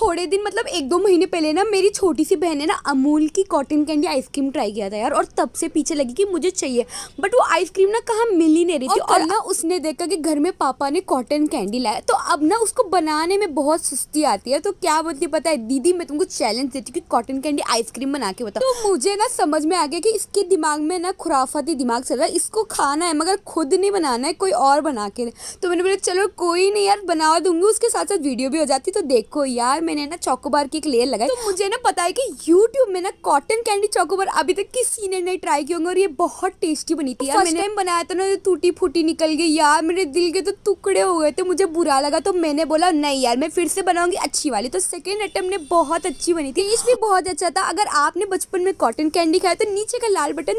थोड़े दिन मतलब एक दो महीने पहले ना मेरी छोटी सी बहन है ना अमूल की कॉटन कैंडी आइसक्रीम ट्राई किया था यार और तब से पीछे लगी कि मुझे चाहिए बट वो आइसक्रीम ना कहाँ मिल ही नहीं रही थी और, और ना उसने देखा कि घर में पापा ने कॉटन कैंडी लाया तो अब ना उसको बनाने में बहुत सुस्ती आती है तो क्या बोलती पता है दीदी मैं तुमको चैलेंज देती हूँ कि कॉटन कैंडी आइसक्रीम बना के बता तो मुझे ना समझ में आ गया कि इसके दिमाग में ना खुराफाती दिमाग चल रहा है इसको खाना है मगर खुद नहीं बनाना है कोई और बना के तो मैंने बोला चलो कोई नहीं यार बना दूंगी उसके साथ साथ वीडियो भी हो जाती तो देखो यार मैंने ना चॉकोबार की एक लेयर लगाई तो मुझे ना पता है कि यूट्यूब में ना कॉटन कैंडी चॉकोबार अभी तक किसी ने नहीं ट्राई किया और ये बहुत टेस्टी बनी थी यार मैंने बनाया था ना टूटी फूटी निकल गई यार मेरे दिल के तो टुकड़े हो गए थे मुझे बुरा लगा तो मैंने बोला नहीं यार मैं फिर से बनाऊंगी अच्छी वाली तो सेकेंड अटेम्प्ट बहुत अच्छी बनी थी टेस्ट बहुत अच्छा था अगर आपने बचपन में कॉटन कैंडी खाया तो नीचे का लाल बटन